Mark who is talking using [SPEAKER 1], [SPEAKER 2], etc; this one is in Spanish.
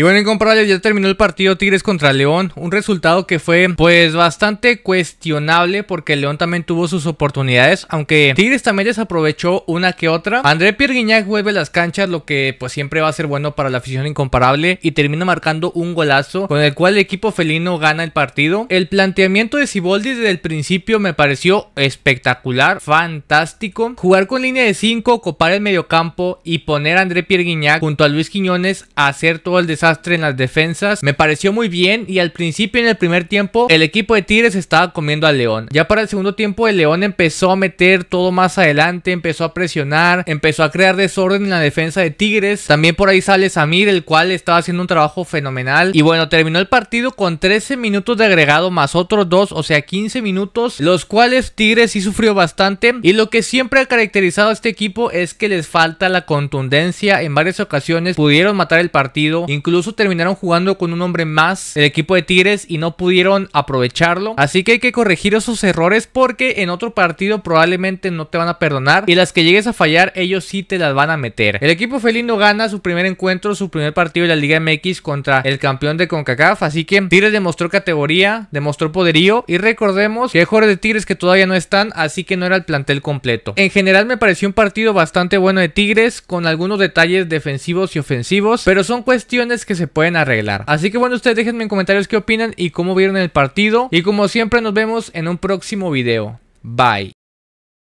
[SPEAKER 1] Y bueno, incomparable, ya terminó el partido Tigres contra León, un resultado que fue pues bastante cuestionable porque León también tuvo sus oportunidades, aunque Tigres también les aprovechó una que otra. André Pierguiñac vuelve a las canchas, lo que pues siempre va a ser bueno para la afición incomparable y termina marcando un golazo con el cual el equipo felino gana el partido. El planteamiento de Siboldi desde el principio me pareció espectacular, fantástico. Jugar con línea de 5, copar el mediocampo y poner a André Pierguiñac junto a Luis Quiñones a hacer todo el desastre en las defensas. Me pareció muy bien y al principio en el primer tiempo el equipo de Tigres estaba comiendo al León. Ya para el segundo tiempo el León empezó a meter todo más adelante, empezó a presionar, empezó a crear desorden en la defensa de Tigres. También por ahí sale Samir, el cual estaba haciendo un trabajo fenomenal. Y bueno, terminó el partido con 13 minutos de agregado más otros dos o sea 15 minutos, los cuales Tigres sí sufrió bastante. Y lo que siempre ha caracterizado a este equipo es que les falta la contundencia. En varias ocasiones pudieron matar el partido, incluso Incluso terminaron jugando con un hombre más el equipo de Tigres y no pudieron aprovecharlo. Así que hay que corregir esos errores porque en otro partido probablemente no te van a perdonar y las que llegues a fallar ellos sí te las van a meter. El equipo felino gana su primer encuentro, su primer partido de la Liga MX contra el campeón de CONCACAF. Así que Tigres demostró categoría, demostró poderío y recordemos que hay jugadores de Tigres que todavía no están, así que no era el plantel completo. En general me pareció un partido bastante bueno de Tigres con algunos detalles defensivos y ofensivos, pero son cuestiones que se pueden arreglar. Así que bueno, ustedes déjenme en comentarios qué opinan y cómo vieron el partido. Y como siempre nos vemos en un próximo video. Bye.